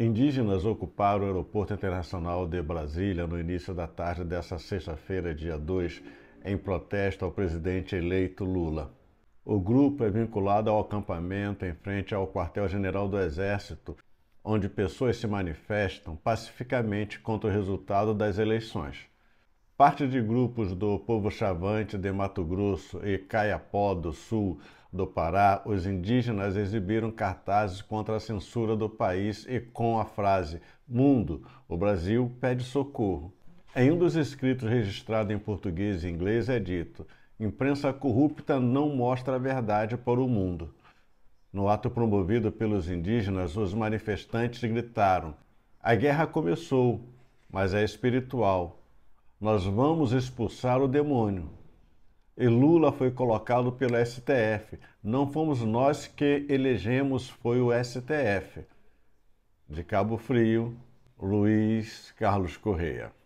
Indígenas ocuparam o Aeroporto Internacional de Brasília no início da tarde desta sexta-feira, dia 2, em protesto ao presidente eleito Lula. O grupo é vinculado ao acampamento em frente ao quartel-general do Exército, onde pessoas se manifestam pacificamente contra o resultado das eleições. Parte de grupos do povo Chavante de Mato Grosso e Caiapó do Sul do Pará, os indígenas exibiram cartazes contra a censura do país e com a frase: Mundo, o Brasil pede socorro. Em um dos escritos registrados em português e inglês é dito: imprensa corrupta não mostra a verdade para o mundo. No ato promovido pelos indígenas, os manifestantes gritaram: A guerra começou, mas é espiritual. Nós vamos expulsar o demônio. E Lula foi colocado pelo STF. Não fomos nós que elegemos, foi o STF. De Cabo Frio, Luiz Carlos Correia.